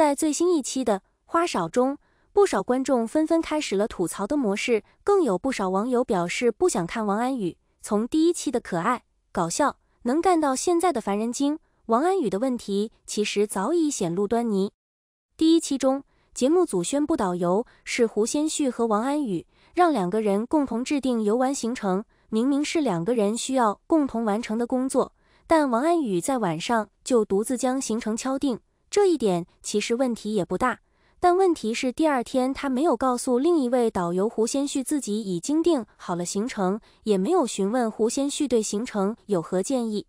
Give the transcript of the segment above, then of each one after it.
在最新一期的花少中，不少观众纷纷开始了吐槽的模式，更有不少网友表示不想看王安宇。从第一期的可爱、搞笑、能干到现在的烦人精，王安宇的问题其实早已显露端倪。第一期中，节目组宣布导游是胡先煦和王安宇，让两个人共同制定游玩行程。明明是两个人需要共同完成的工作，但王安宇在晚上就独自将行程敲定。这一点其实问题也不大，但问题是第二天他没有告诉另一位导游胡先煦自己已经定好了行程，也没有询问胡先煦对行程有何建议。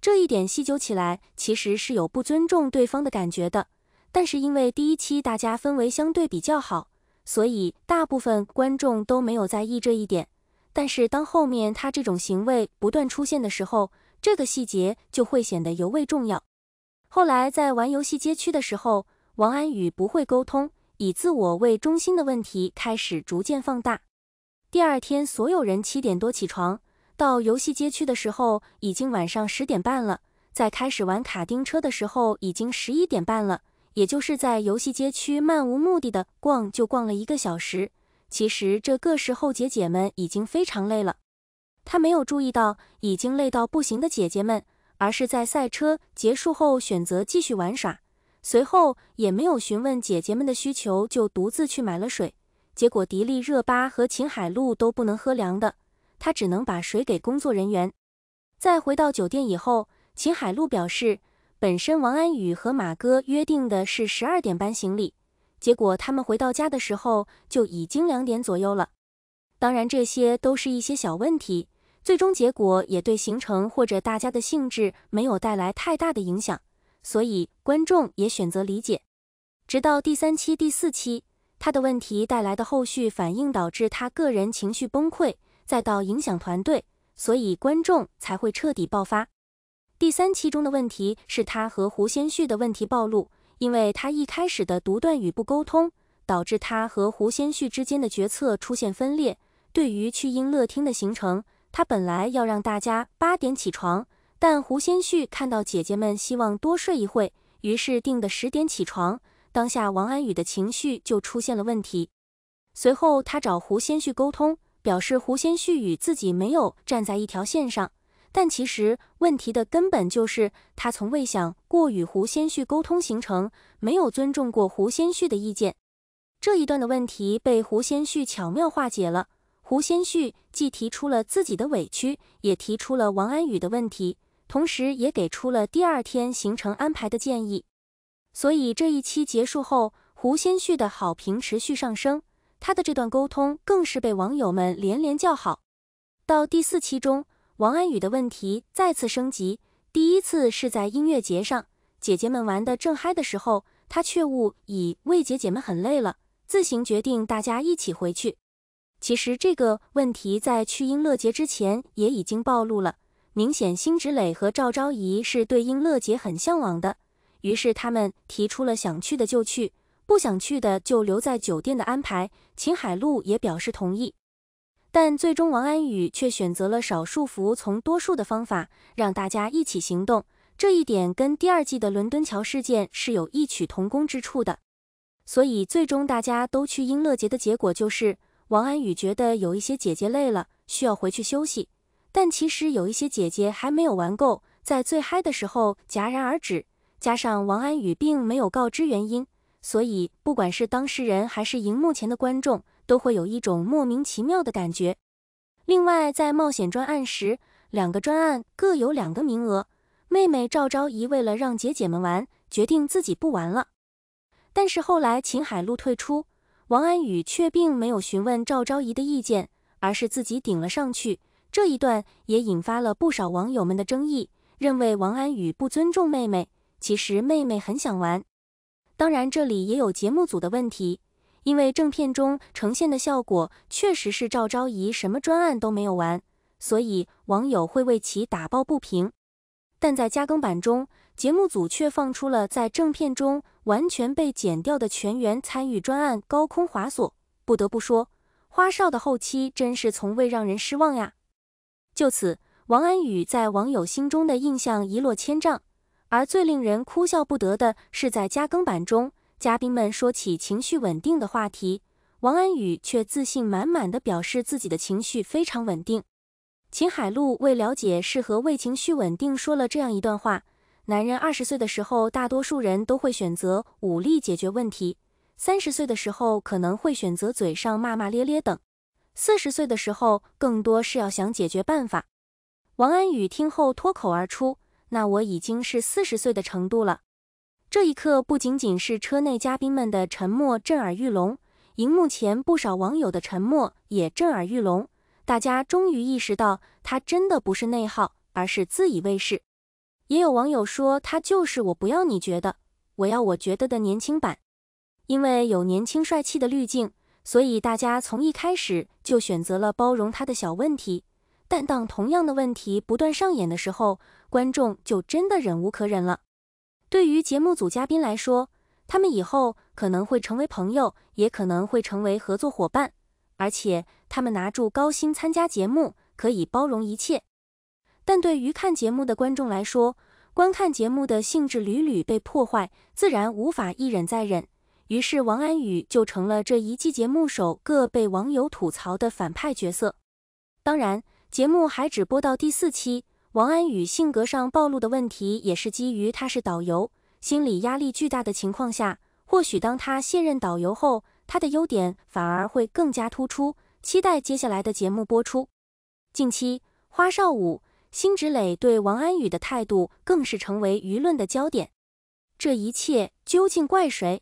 这一点细究起来，其实是有不尊重对方的感觉的。但是因为第一期大家氛围相对比较好，所以大部分观众都没有在意这一点。但是当后面他这种行为不断出现的时候，这个细节就会显得尤为重要。后来在玩游戏街区的时候，王安宇不会沟通，以自我为中心的问题开始逐渐放大。第二天，所有人七点多起床，到游戏街区的时候已经晚上十点半了。在开始玩卡丁车的时候，已经十一点半了，也就是在游戏街区漫无目的的逛，就逛了一个小时。其实这个时候姐姐们已经非常累了，他没有注意到已经累到不行的姐姐们。而是在赛车结束后选择继续玩耍，随后也没有询问姐姐们的需求，就独自去买了水。结果迪丽热巴和秦海璐都不能喝凉的，她只能把水给工作人员。在回到酒店以后，秦海璐表示，本身王安宇和马哥约定的是十二点半行李，结果他们回到家的时候就已经两点左右了。当然，这些都是一些小问题。最终结果也对行程或者大家的兴致没有带来太大的影响，所以观众也选择理解。直到第三期、第四期，他的问题带来的后续反应导致他个人情绪崩溃，再到影响团队，所以观众才会彻底爆发。第三期中的问题是，他和胡先煦的问题暴露，因为他一开始的独断与不沟通，导致他和胡先煦之间的决策出现分裂。对于去音乐厅的行程。他本来要让大家八点起床，但胡先煦看到姐姐们希望多睡一会，于是定的十点起床。当下王安宇的情绪就出现了问题。随后他找胡先煦沟通，表示胡先煦与自己没有站在一条线上。但其实问题的根本就是他从未想过与胡先煦沟通行程，没有尊重过胡先煦的意见。这一段的问题被胡先煦巧妙化解了。胡先煦既提出了自己的委屈，也提出了王安宇的问题，同时也给出了第二天行程安排的建议。所以这一期结束后，胡先煦的好评持续上升，他的这段沟通更是被网友们连连叫好。到第四期中，王安宇的问题再次升级。第一次是在音乐节上，姐姐们玩得正嗨的时候，他却误以为姐姐们很累了，自行决定大家一起回去。其实这个问题在去英乐节之前也已经暴露了，明显辛芷蕾和赵昭仪是对英乐节很向往的，于是他们提出了想去的就去，不想去的就留在酒店的安排。秦海璐也表示同意，但最终王安宇却选择了少数服从多数的方法，让大家一起行动。这一点跟第二季的伦敦桥事件是有异曲同工之处的，所以最终大家都去英乐节的结果就是。王安宇觉得有一些姐姐累了，需要回去休息，但其实有一些姐姐还没有玩够，在最嗨的时候戛然而止。加上王安宇并没有告知原因，所以不管是当事人还是荧幕前的观众，都会有一种莫名其妙的感觉。另外，在冒险专案时，两个专案各有两个名额，妹妹赵昭仪为了让姐姐们玩，决定自己不玩了。但是后来秦海璐退出。王安宇却并没有询问赵昭仪的意见，而是自己顶了上去。这一段也引发了不少网友们的争议，认为王安宇不尊重妹妹。其实妹妹很想玩，当然这里也有节目组的问题，因为正片中呈现的效果确实是赵昭仪什么专案都没有玩，所以网友会为其打抱不平。但在加更版中，节目组却放出了在正片中。完全被剪掉的全员参与专案高空滑索，不得不说，花少的后期真是从未让人失望呀。就此，王安宇在网友心中的印象一落千丈。而最令人哭笑不得的是，在加更版中，嘉宾们说起情绪稳定的话题，王安宇却自信满满的表示自己的情绪非常稳定。秦海璐为了解释为何情绪稳定，说了这样一段话。男人二十岁的时候，大多数人都会选择武力解决问题；三十岁的时候，可能会选择嘴上骂骂咧咧等；四十岁的时候，更多是要想解决办法。王安宇听后脱口而出：“那我已经是四十岁的程度了。”这一刻，不仅仅是车内嘉宾们的沉默震耳欲聋，荧幕前不少网友的沉默也震耳欲聋。大家终于意识到，他真的不是内耗，而是自以为是。也有网友说，他就是我不要你觉得，我要我觉得的年轻版，因为有年轻帅气的滤镜，所以大家从一开始就选择了包容他的小问题。但当同样的问题不断上演的时候，观众就真的忍无可忍了。对于节目组嘉宾来说，他们以后可能会成为朋友，也可能会成为合作伙伴，而且他们拿住高薪参加节目，可以包容一切。但对于看节目的观众来说，观看节目的兴致屡屡被破坏，自然无法一忍再忍。于是王安宇就成了这一季节目首个被网友吐槽的反派角色。当然，节目还只播到第四期，王安宇性格上暴露的问题也是基于他是导游，心理压力巨大的情况下。或许当他卸任导游后，他的优点反而会更加突出。期待接下来的节目播出。近期，花少五。辛芷蕾对王安宇的态度更是成为舆论的焦点，这一切究竟怪谁？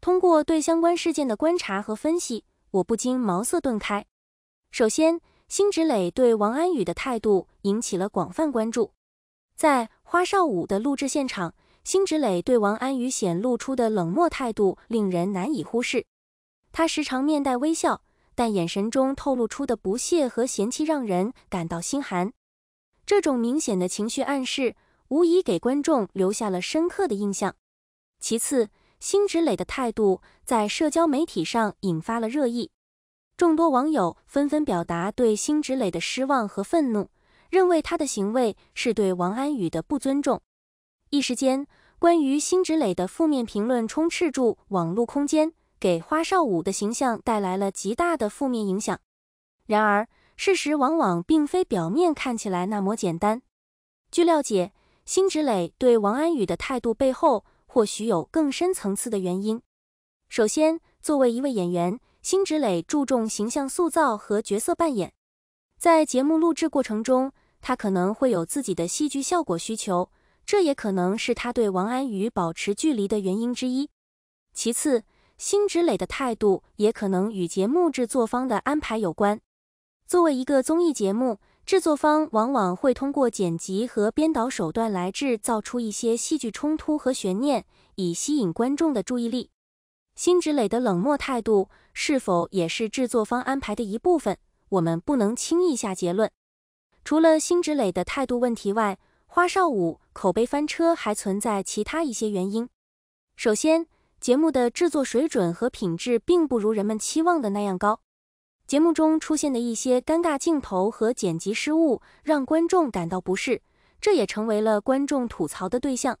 通过对相关事件的观察和分析，我不禁茅塞顿开。首先，辛芷蕾对王安宇的态度引起了广泛关注。在花少五的录制现场，辛芷蕾对王安宇显露出的冷漠态度令人难以忽视。她时常面带微笑，但眼神中透露出的不屑和嫌弃让人感到心寒。这种明显的情绪暗示，无疑给观众留下了深刻的印象。其次，辛芷蕾的态度在社交媒体上引发了热议，众多网友纷纷表达对辛芷蕾的失望和愤怒，认为她的行为是对王安宇的不尊重。一时间，关于辛芷蕾的负面评论充斥住网络空间，给花少五的形象带来了极大的负面影响。然而，事实往往并非表面看起来那么简单。据了解，辛芷蕾对王安宇的态度背后或许有更深层次的原因。首先，作为一位演员，辛芷蕾注重形象塑造和角色扮演，在节目录制过程中，他可能会有自己的戏剧效果需求，这也可能是他对王安宇保持距离的原因之一。其次，辛芷蕾的态度也可能与节目制作方的安排有关。作为一个综艺节目，制作方往往会通过剪辑和编导手段来制造出一些戏剧冲突和悬念，以吸引观众的注意力。辛芷蕾的冷漠态度是否也是制作方安排的一部分？我们不能轻易下结论。除了辛芷蕾的态度问题外，花少五口碑翻车还存在其他一些原因。首先，节目的制作水准和品质并不如人们期望的那样高。节目中出现的一些尴尬镜头和剪辑失误，让观众感到不适，这也成为了观众吐槽的对象。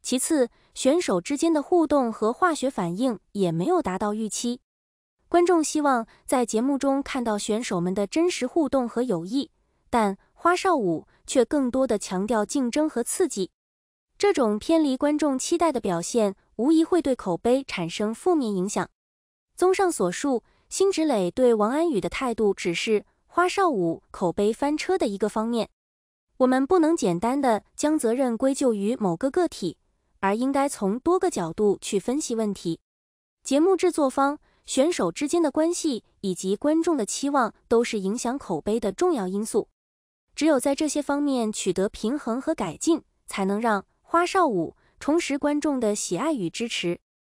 其次，选手之间的互动和化学反应也没有达到预期。观众希望在节目中看到选手们的真实互动和友谊，但花少舞却更多的强调竞争和刺激。这种偏离观众期待的表现，无疑会对口碑产生负面影响。综上所述。辛芷蕾对王安宇的态度只是花少五口碑翻车的一个方面，我们不能简单的将责任归咎于某个个体，而应该从多个角度去分析问题。节目制作方、选手之间的关系以及观众的期望都是影响口碑的重要因素。只有在这些方面取得平衡和改进，才能让花少五重拾观众的喜爱与支持。